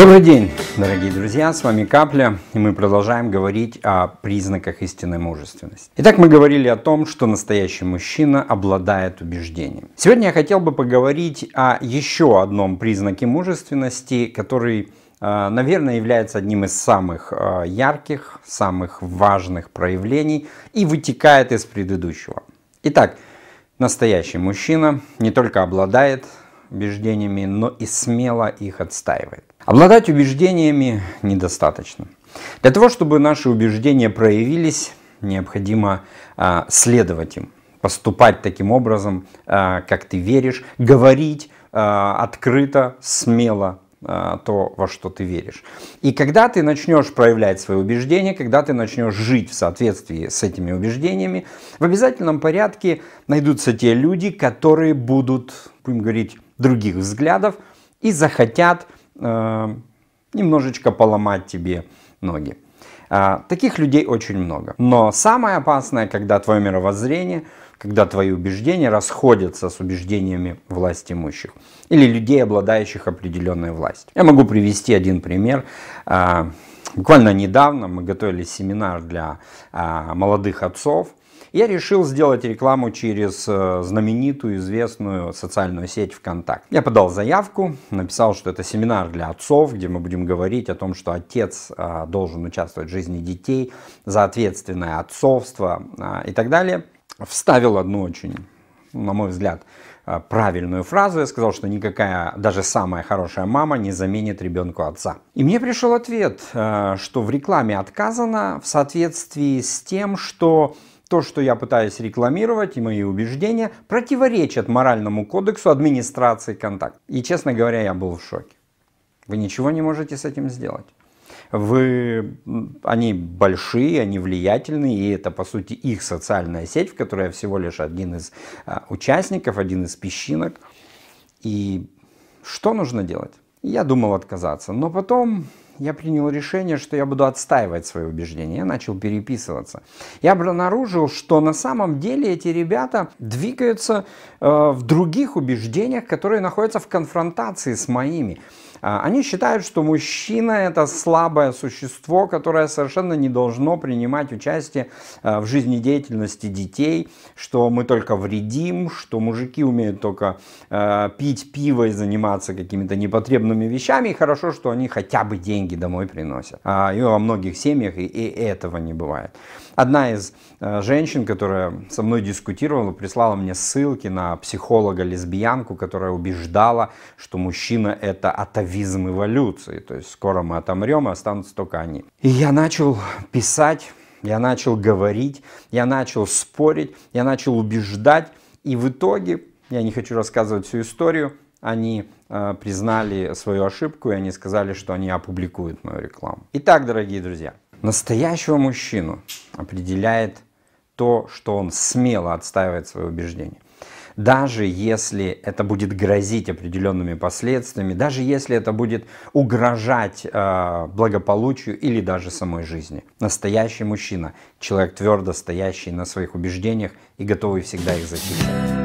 Добрый день, дорогие друзья, с вами Капля, и мы продолжаем говорить о признаках истинной мужественности. Итак, мы говорили о том, что настоящий мужчина обладает убеждением. Сегодня я хотел бы поговорить о еще одном признаке мужественности, который, э, наверное, является одним из самых э, ярких, самых важных проявлений и вытекает из предыдущего. Итак, настоящий мужчина не только обладает убеждениями, но и смело их отстаивает. Обладать убеждениями недостаточно. Для того, чтобы наши убеждения проявились, необходимо а, следовать им, поступать таким образом, а, как ты веришь, говорить а, открыто, смело, а, то, во что ты веришь. И когда ты начнешь проявлять свои убеждения, когда ты начнешь жить в соответствии с этими убеждениями, в обязательном порядке найдутся те люди, которые будут, будем говорить, других взглядов и захотят э, немножечко поломать тебе ноги. А, таких людей очень много. Но самое опасное, когда твое мировоззрение, когда твои убеждения расходятся с убеждениями власть имущих или людей, обладающих определенной властью. Я могу привести один пример. А, буквально недавно мы готовили семинар для а, молодых отцов, я решил сделать рекламу через э, знаменитую, известную социальную сеть ВКонтакт. Я подал заявку, написал, что это семинар для отцов, где мы будем говорить о том, что отец а, должен участвовать в жизни детей, за ответственное отцовство а, и так далее. Вставил одну очень, на мой взгляд, а, правильную фразу. Я сказал, что никакая, даже самая хорошая мама не заменит ребенку отца. И мне пришел ответ, э, что в рекламе отказано в соответствии с тем, что то, что я пытаюсь рекламировать, и мои убеждения противоречат моральному кодексу администрации контакт. И, честно говоря, я был в шоке. Вы ничего не можете с этим сделать. Вы, они большие, они влиятельные, и это, по сути, их социальная сеть, в которой я всего лишь один из а, участников, один из песчинок. И что нужно делать? Я думал отказаться, но потом я принял решение, что я буду отстаивать свои убеждения. Я начал переписываться. Я обнаружил, что на самом деле эти ребята двигаются э, в других убеждениях, которые находятся в конфронтации с моими. А, они считают, что мужчина это слабое существо, которое совершенно не должно принимать участие а, в жизнедеятельности детей, что мы только вредим, что мужики умеют только а, пить пиво и заниматься какими-то непотребными вещами, и хорошо, что они хотя бы деньги домой приносят. И во многих семьях и, этого не бывает. Одна из женщин, которая со мной дискутировала, прислала мне ссылки на психолога-лесбиянку, которая убеждала, что мужчина это атовизм атовизм эволюции. То есть скоро мы отомрем, а останутся только они. И я начал писать, я начал говорить, я начал спорить, я начал убеждать. И в итоге, я не хочу рассказывать всю историю, они э, признали свою ошибку, и они сказали, что они опубликуют мою рекламу. Итак, дорогие друзья, настоящего мужчину определяет то, что он смело отстаивает свои убеждения даже если это будет грозить определенными последствиями, даже если это будет угрожать э, благополучию или даже самой жизни. Настоящий мужчина, человек твердо стоящий на своих убеждениях и готовый всегда их защищать.